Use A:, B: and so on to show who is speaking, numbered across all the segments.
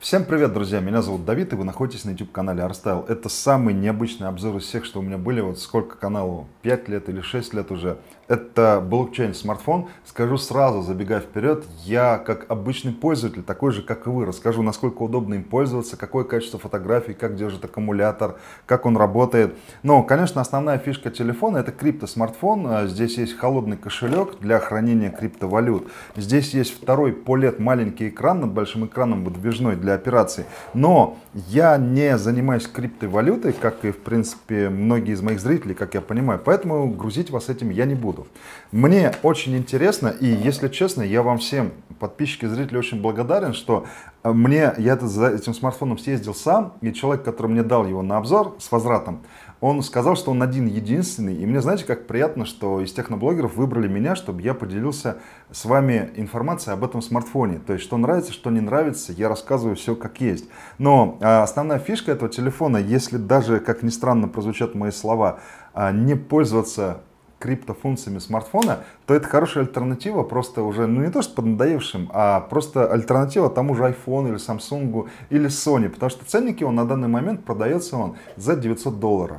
A: Всем привет, друзья! Меня зовут Давид, и вы находитесь на YouTube-канале Арстайл. Это самый необычный обзор из всех, что у меня были. Вот сколько каналу? 5 лет или 6 лет уже. Это блокчейн-смартфон. Скажу сразу, забегая вперед, я как обычный пользователь, такой же, как и вы, расскажу, насколько удобно им пользоваться, какое качество фотографий, как держит аккумулятор, как он работает. Но, конечно, основная фишка телефона — это крипто-смартфон. А здесь есть холодный кошелек для хранения криптовалют. Здесь есть второй по лет маленький экран над большим экраном выдвижной для для операций. Но я не занимаюсь криптовалютой, как и, в принципе, многие из моих зрителей, как я понимаю. Поэтому грузить вас этим я не буду. Мне очень интересно, и, если честно, я вам всем, подписчики, зрители, очень благодарен, что э, мне, я это, за этим смартфоном съездил сам, и человек, который мне дал его на обзор с возвратом, он сказал, что он один единственный. И мне, знаете, как приятно, что из техноблогеров выбрали меня, чтобы я поделился с вами информацией об этом смартфоне. То есть, что нравится, что не нравится, я рассказываю все как есть. Но а, основная фишка этого телефона, если даже, как ни странно прозвучат мои слова, а, не пользоваться криптофункциями смартфона, то это хорошая альтернатива просто уже, ну не то что поднадоевшим, а просто альтернатива тому же iPhone или Samsung или Sony, потому что ценники он на данный момент продается он за 900 долларов.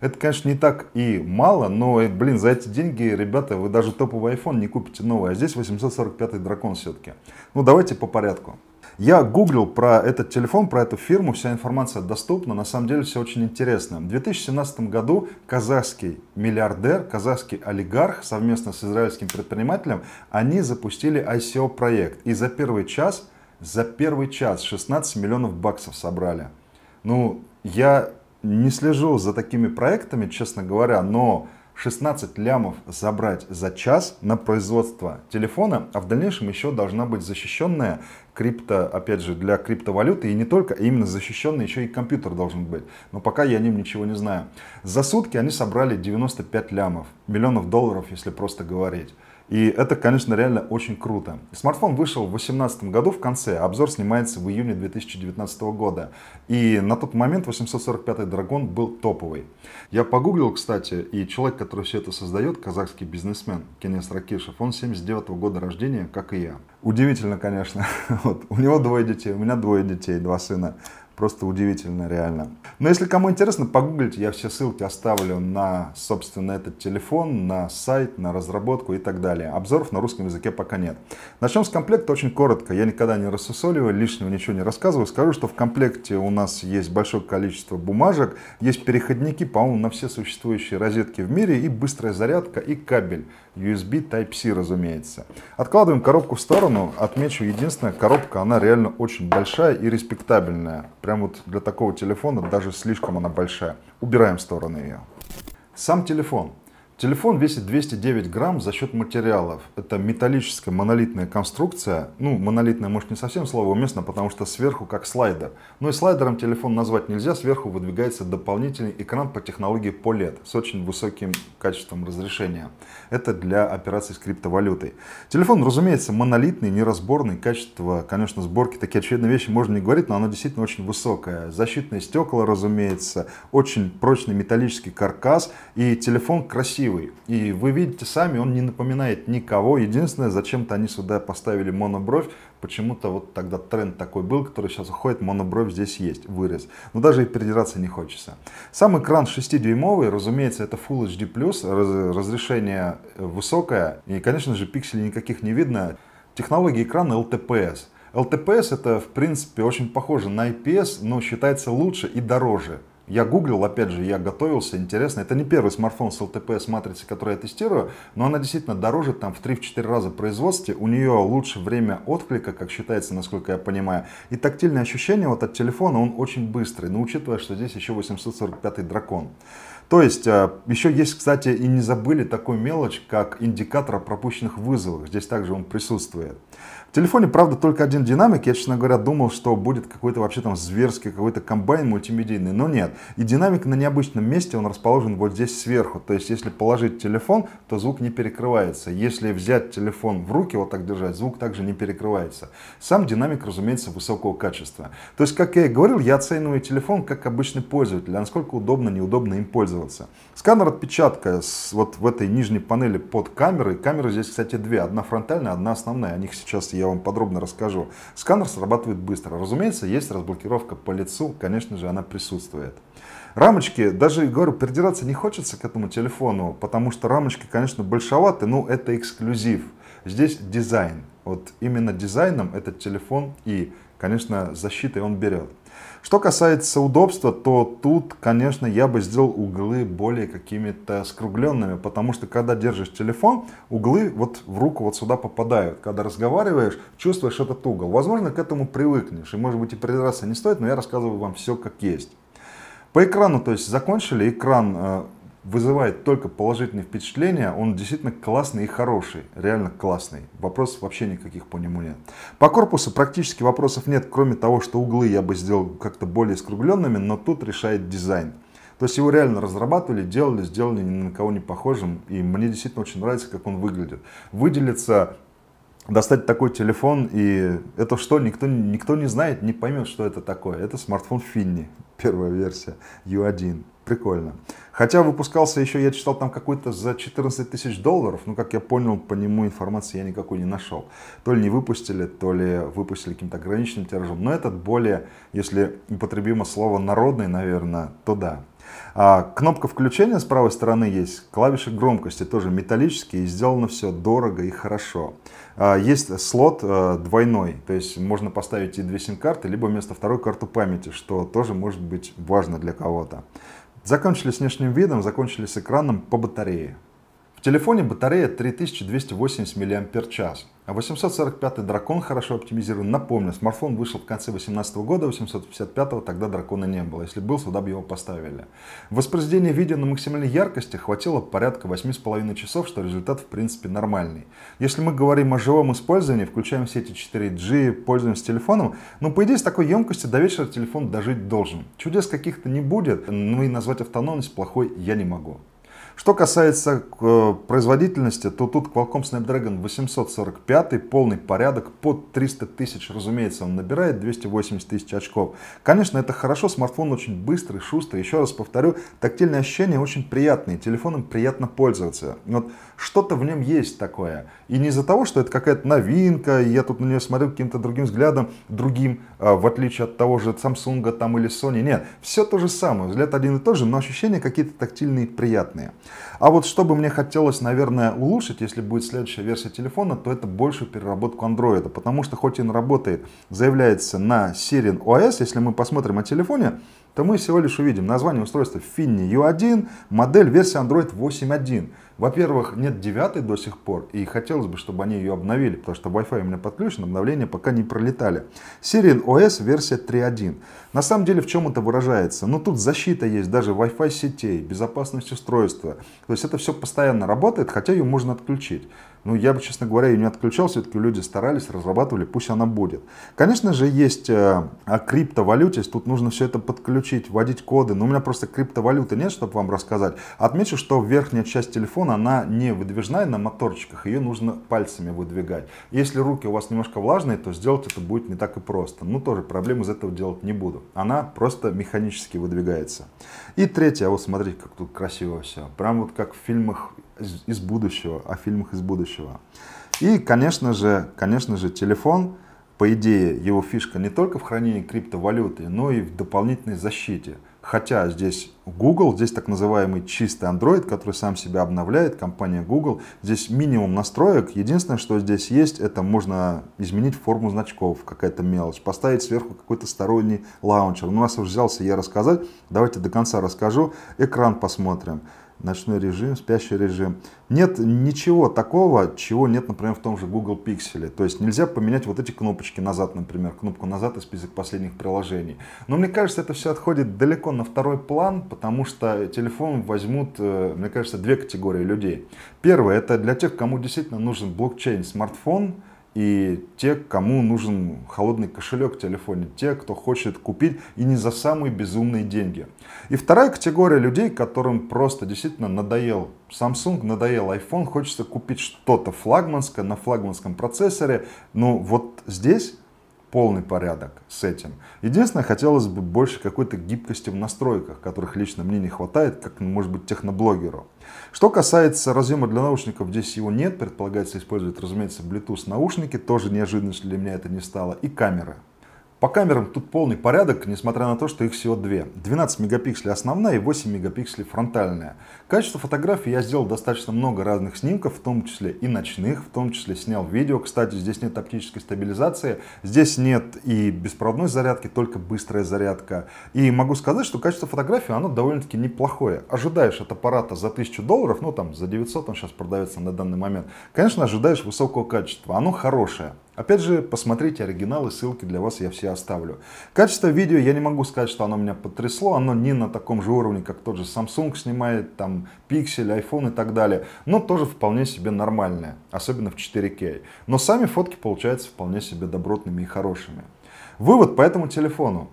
A: Это, конечно, не так и мало, но, э, блин, за эти деньги, ребята, вы даже топовый iPhone не купите новый, а здесь 845 дракон все-таки. Ну, давайте по порядку. Я гуглил про этот телефон, про эту фирму, вся информация доступна, на самом деле все очень интересно. В 2017 году казахский миллиардер, казахский олигарх совместно с израильским предпринимателем, они запустили ICO-проект. И за первый час, за первый час 16 миллионов баксов собрали. Ну, я не слежу за такими проектами, честно говоря, но 16 лямов забрать за час на производство телефона, а в дальнейшем еще должна быть защищенная крипто, опять же, для криптовалюты, и не только, а именно защищенный еще и компьютер должен быть. Но пока я о нем ничего не знаю. За сутки они собрали 95 лямов, миллионов долларов, если просто говорить. И это, конечно, реально очень круто. Смартфон вышел в 2018 году в конце, обзор снимается в июне 2019 года. И на тот момент 845 Драгон был топовый. Я погуглил, кстати, и человек, который все это создает, казахский бизнесмен Кенес Ракишев, он 79 -го года рождения, как и я. Удивительно, конечно. Вот. У него двое детей, у меня двое детей, два сына. Просто удивительно реально. Но если кому интересно, погуглите, я все ссылки оставлю на, собственно, этот телефон, на сайт, на разработку и так далее. Обзоров на русском языке пока нет. Начнем с комплекта очень коротко. Я никогда не рассусоливаю, лишнего ничего не рассказываю. Скажу, что в комплекте у нас есть большое количество бумажек, есть переходники, по-моему, на все существующие розетки в мире и быстрая зарядка и кабель. USB Type-C, разумеется. Откладываем коробку в сторону. Отмечу, единственная коробка, она реально очень большая и респектабельная. Прям вот для такого телефона даже слишком она большая. Убираем в сторону ее. Сам телефон. Телефон весит 209 грамм за счет материалов. Это металлическая монолитная конструкция. Ну, монолитная, может, не совсем слово уместно, потому что сверху как слайдер. Но и слайдером телефон назвать нельзя. Сверху выдвигается дополнительный экран по технологии POLED с очень высоким качеством разрешения. Это для операций с криптовалютой. Телефон, разумеется, монолитный, неразборный. Качество, конечно, сборки, такие очевидные вещи можно не говорить, но оно действительно очень высокое. Защитные стекла, разумеется, очень прочный металлический каркас и телефон красивый красивый. И вы видите сами, он не напоминает никого. Единственное, зачем-то они сюда поставили монобровь. Почему-то вот тогда тренд такой был, который сейчас уходит, монобровь здесь есть, вырез. Но даже и придираться не хочется. Сам экран 6-дюймовый, разумеется, это Full HD+, разрешение высокое. И, конечно же, пикселей никаких не видно. Технология экрана LTPS – LTPS это, в принципе, очень похоже на IPS, но считается лучше и дороже. Я гуглил, опять же, я готовился, интересно. Это не первый смартфон с LTPS матрицей, который я тестирую, но она действительно дороже там в 3-4 раза производстве. У нее лучше время отклика, как считается, насколько я понимаю. И тактильное ощущение вот от телефона, он очень быстрый, но учитывая, что здесь еще 845 дракон. То есть, э, еще есть, кстати, и не забыли такую мелочь, как индикатор пропущенных вызовов. Здесь также он присутствует. В телефоне, правда, только один динамик. Я, честно говоря, думал, что будет какой-то вообще там зверский какой-то комбайн мультимедийный, но нет. И динамик на необычном месте, он расположен вот здесь сверху. То есть, если положить телефон, то звук не перекрывается. Если взять телефон в руки, вот так держать, звук также не перекрывается. Сам динамик, разумеется, высокого качества. То есть, как я и говорил, я оцениваю телефон как обычный пользователь, а насколько удобно, неудобно им пользоваться пользоваться. Сканер отпечатка с, вот в этой нижней панели под камерой. Камеры здесь, кстати, две. Одна фронтальная, одна основная. О них сейчас я вам подробно расскажу. Сканер срабатывает быстро. Разумеется, есть разблокировка по лицу. Конечно же, она присутствует. Рамочки, даже, говорю, придираться не хочется к этому телефону, потому что рамочки, конечно, большоваты, но это эксклюзив. Здесь дизайн. Вот именно дизайном этот телефон и, конечно, защитой он берет. Что касается удобства, то тут, конечно, я бы сделал углы более какими-то скругленными, потому что когда держишь телефон, углы вот в руку вот сюда попадают. Когда разговариваешь, чувствуешь этот угол. Возможно, к этому привыкнешь, и может быть и придраться не стоит, но я рассказываю вам все как есть. По экрану, то есть закончили, экран э, вызывает только положительные впечатления, он действительно классный и хороший, реально классный. Вопросов вообще никаких по нему нет. По корпусу практически вопросов нет, кроме того, что углы я бы сделал как-то более скругленными, но тут решает дизайн. То есть его реально разрабатывали, делали, сделали ни на кого не похожим, и мне действительно очень нравится, как он выглядит. выделиться, достать такой телефон, и это что, никто, никто не знает, не поймет, что это такое. Это смартфон Финни, первая версия, U1. Прикольно. Хотя выпускался еще, я читал там какой-то за 14 тысяч долларов, но, как я понял, по нему информации я никакой не нашел. То ли не выпустили, то ли выпустили каким-то ограниченным тиражом. Но этот более, если употребимо слово «народный», наверное, то да. А, кнопка включения с правой стороны есть, клавиши громкости тоже металлические, и сделано все дорого и хорошо. А, есть слот а, двойной, то есть можно поставить и две сим-карты, либо вместо второй карту памяти, что тоже может быть важно для кого-то. Закончили с внешним видом, закончились экраном по батарее. В телефоне батарея 3280 мАч. а 845 дракон хорошо оптимизирован. Напомню, смартфон вышел в конце 2018 года, 855 тогда дракона не было. Если был, сюда бы его поставили. Воспроизведение видео на максимальной яркости хватило порядка 8,5 часов, что результат в принципе нормальный. Если мы говорим о живом использовании, включаем все эти 4G, пользуемся телефоном, ну по идее с такой емкостью до вечера телефон дожить должен. Чудес каких-то не будет, ну и назвать автономность плохой я не могу. Что касается э, производительности, то тут Qualcomm Snapdragon 845, полный порядок, под 300 тысяч, разумеется, он набирает 280 тысяч очков. Конечно, это хорошо, смартфон очень быстрый, шустрый, еще раз повторю, тактильные ощущения очень приятные, телефоном приятно пользоваться. Вот что-то в нем есть такое. И не из-за того, что это какая-то новинка, и я тут на нее смотрю каким-то другим взглядом, другим, а, в отличие от того же Samsung там, или Sony, нет, все то же самое, взгляд один и тот же, но ощущения какие-то тактильные приятные. А вот что бы мне хотелось, наверное, улучшить, если будет следующая версия телефона, то это большую переработку Android, потому что хоть он работает, заявляется на Siren OS, если мы посмотрим о телефоне, то мы всего лишь увидим название устройства Finni U1, модель версии Android 8.1. Во-первых, нет 9 до сих пор, и хотелось бы, чтобы они ее обновили, потому что Wi-Fi у меня подключен, обновления пока не пролетали. Serien OS версия 3.1. На самом деле, в чем это выражается? Ну, тут защита есть, даже Wi-Fi сетей, безопасность устройства. То есть это все постоянно работает, хотя ее можно отключить. Ну, я бы, честно говоря, ее не отключал, все-таки люди старались, разрабатывали, пусть она будет. Конечно же, есть э, о криптовалюте, тут нужно все это подключить, вводить коды, но у меня просто криптовалюты нет, чтобы вам рассказать. Отмечу, что верхняя часть телефона, она не выдвижная на моторчиках, ее нужно пальцами выдвигать. Если руки у вас немножко влажные, то сделать это будет не так и просто. Ну, тоже проблем из этого делать не буду. Она просто механически выдвигается. И третье, а вот смотрите, как тут красиво все. Прям вот как в фильмах из будущего, о фильмах из будущего прочего. И, конечно же, конечно же, телефон, по идее, его фишка не только в хранении криптовалюты, но и в дополнительной защите. Хотя здесь Google, здесь так называемый чистый Android, который сам себя обновляет, компания Google. Здесь минимум настроек. Единственное, что здесь есть, это можно изменить форму значков, какая-то мелочь, поставить сверху какой-то сторонний лаунчер. Ну, раз уж взялся я рассказать, давайте до конца расскажу. Экран посмотрим ночной режим, спящий режим. Нет ничего такого, чего нет, например, в том же Google Pixel. То есть нельзя поменять вот эти кнопочки назад, например, кнопку назад и список последних приложений. Но мне кажется, это все отходит далеко на второй план, потому что телефон возьмут, э, мне кажется, две категории людей. Первое, это для тех, кому действительно нужен блокчейн, смартфон, и те, кому нужен холодный кошелек в телефоне, те, кто хочет купить и не за самые безумные деньги. И вторая категория людей, которым просто действительно надоел Samsung, надоел iPhone, хочется купить что-то флагманское на флагманском процессоре. Ну вот здесь полный порядок с этим. Единственное, хотелось бы больше какой-то гибкости в настройках, которых лично мне не хватает, как, ну, может быть, техноблогеру. Что касается разъема для наушников, здесь его нет. Предполагается использовать, разумеется, Bluetooth наушники. Тоже неожиданностью для меня это не стало. И камеры. По камерам тут полный порядок, несмотря на то, что их всего две. 12 мегапикселей основная и 8 мегапикселей фронтальная. Качество фотографии я сделал достаточно много разных снимков, в том числе и ночных, в том числе снял видео. Кстати, здесь нет оптической стабилизации, здесь нет и беспроводной зарядки, только быстрая зарядка. И могу сказать, что качество фотографии, оно довольно-таки неплохое. Ожидаешь от аппарата за 1000 долларов, ну там за 900 он сейчас продается на данный момент. Конечно, ожидаешь высокого качества, оно хорошее. Опять же, посмотрите оригиналы, ссылки для вас я все оставлю. Качество видео, я не могу сказать, что оно меня потрясло, оно не на таком же уровне, как тот же Samsung снимает, там, Pixel, iPhone и так далее, но тоже вполне себе нормальное, особенно в 4 k Но сами фотки получаются вполне себе добротными и хорошими. Вывод по этому телефону.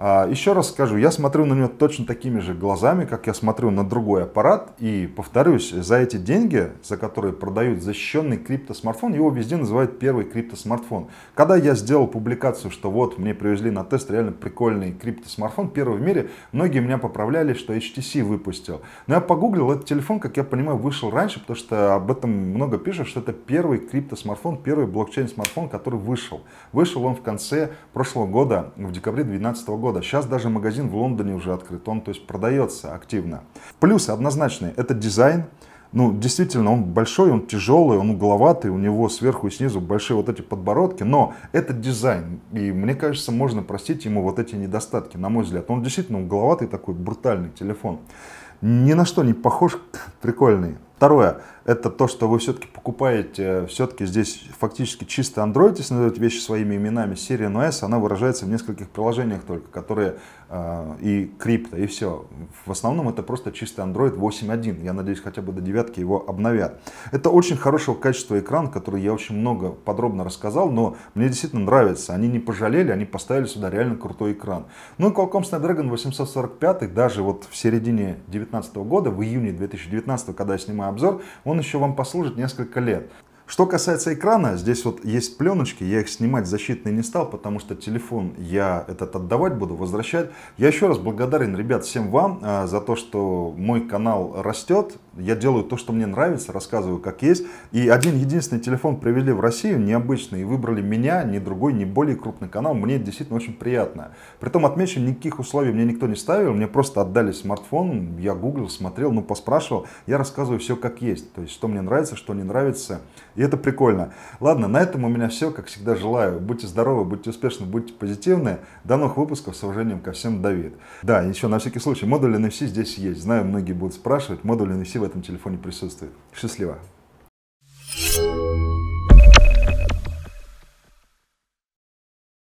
A: А, Еще раз скажу, я смотрю на него точно такими же глазами, как я смотрю на другой аппарат. И повторюсь, за эти деньги, за которые продают защищенный крипто-смартфон, его везде называют первый крипто-смартфон. Когда я сделал публикацию, что вот мне привезли на тест реально прикольный крипто-смартфон, первый в мире, многие меня поправляли, что HTC выпустил. Но я погуглил, этот телефон, как я понимаю, вышел раньше, потому что об этом много пишут, что это первый крипто-смартфон, первый блокчейн-смартфон, который вышел. Вышел он в конце прошлого года, в декабре 2012 года года. Сейчас даже магазин в Лондоне уже открыт, он то есть продается активно. Плюсы однозначные, это дизайн. Ну, действительно, он большой, он тяжелый, он угловатый, у него сверху и снизу большие вот эти подбородки, но это дизайн, и мне кажется, можно простить ему вот эти недостатки, на мой взгляд. Он действительно угловатый такой, брутальный телефон. Ни на что не похож, прикольный. Второе, это то, что вы все-таки покупаете, э, все-таки здесь фактически чисто Android, если называют вещи своими именами, серия NOS она выражается в нескольких приложениях только, которые э, и крипто, и все. В основном это просто чистый Android 8.1, я надеюсь, хотя бы до девятки его обновят. Это очень хорошего качества экран, который я очень много подробно рассказал, но мне действительно нравится, они не пожалели, они поставили сюда реально крутой экран. Ну и Qualcomm Snapdragon 845, даже вот в середине 2019 года, в июне 2019, когда я снимаю обзор, он он еще вам послужит несколько лет. Что касается экрана, здесь вот есть пленочки, я их снимать защитные не стал, потому что телефон я этот отдавать буду, возвращать. Я еще раз благодарен, ребят, всем вам э, за то, что мой канал растет. Я делаю то, что мне нравится, рассказываю как есть. И один единственный телефон привели в Россию, необычный, и выбрали меня, ни другой, ни более крупный канал. Мне это действительно очень приятно. Притом, отмечу, никаких условий мне никто не ставил, мне просто отдали смартфон, я гуглил, смотрел, ну, поспрашивал. Я рассказываю все как есть, то есть, что мне нравится, что не нравится. И это прикольно. Ладно, на этом у меня все. Как всегда желаю. Будьте здоровы, будьте успешны, будьте позитивны. До новых выпусков. С уважением ко всем, Давид. Да, еще на всякий случай. Модуль NFC здесь есть. Знаю, многие будут спрашивать. Модуль NFC в этом телефоне присутствует. Счастливо.